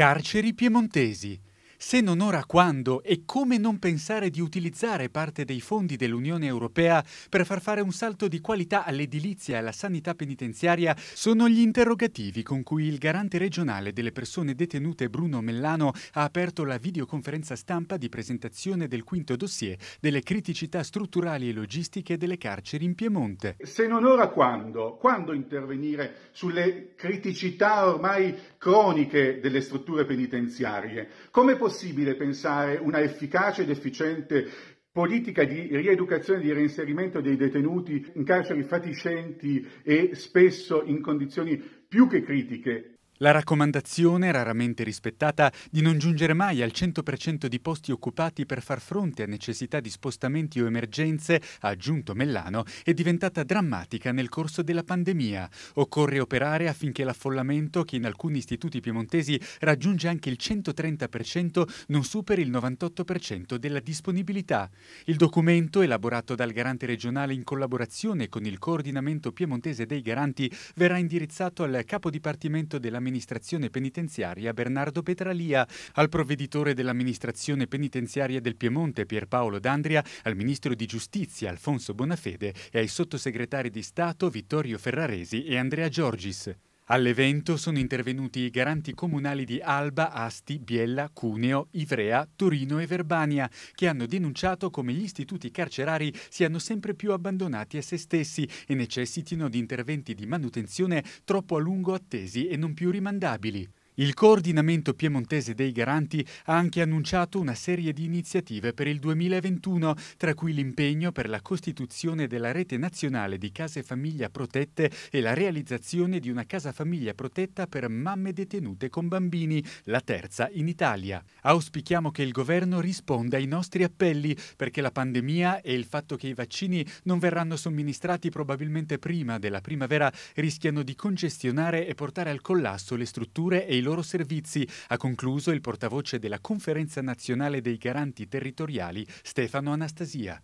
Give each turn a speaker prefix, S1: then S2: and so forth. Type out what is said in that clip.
S1: Carceri piemontesi se non ora quando e come non pensare di utilizzare parte dei fondi dell'Unione Europea per far fare un salto di qualità all'edilizia e alla sanità penitenziaria sono gli interrogativi con cui il garante regionale delle persone detenute Bruno Mellano ha aperto la videoconferenza stampa di presentazione del quinto dossier delle criticità strutturali e logistiche delle carceri in Piemonte.
S2: Se non ora quando? Quando intervenire sulle criticità ormai croniche delle strutture penitenziarie? Come possiamo possibile pensare una efficace ed efficiente politica di rieducazione e di reinserimento dei detenuti in carceri fatiscenti e spesso in condizioni più che critiche
S1: la raccomandazione, raramente rispettata, di non giungere mai al 100% di posti occupati per far fronte a necessità di spostamenti o emergenze, ha aggiunto Mellano, è diventata drammatica nel corso della pandemia. Occorre operare affinché l'affollamento, che in alcuni istituti piemontesi raggiunge anche il 130%, non superi il 98% della disponibilità. Il documento, elaborato dal garante regionale in collaborazione con il coordinamento piemontese dei garanti, verrà indirizzato al capo dipartimento della dell'amministrazione penitenziaria Bernardo Petralia, al provveditore dell'amministrazione penitenziaria del Piemonte Pierpaolo D'Andria, al ministro di giustizia Alfonso Bonafede e ai sottosegretari di Stato Vittorio Ferraresi e Andrea Giorgis. All'evento sono intervenuti i garanti comunali di Alba, Asti, Biella, Cuneo, Ivrea, Torino e Verbania, che hanno denunciato come gli istituti carcerari siano sempre più abbandonati a se stessi e necessitino di interventi di manutenzione troppo a lungo attesi e non più rimandabili. Il coordinamento piemontese dei garanti ha anche annunciato una serie di iniziative per il 2021, tra cui l'impegno per la costituzione della rete nazionale di case famiglia protette e la realizzazione di una casa famiglia protetta per mamme detenute con bambini, la terza in Italia. Auspichiamo che il governo risponda ai nostri appelli perché la pandemia e il fatto che i vaccini non verranno somministrati probabilmente prima della primavera rischiano di congestionare e portare al collasso le strutture e i loro loro servizi, ha concluso il portavoce della Conferenza nazionale dei garanti territoriali Stefano Anastasia.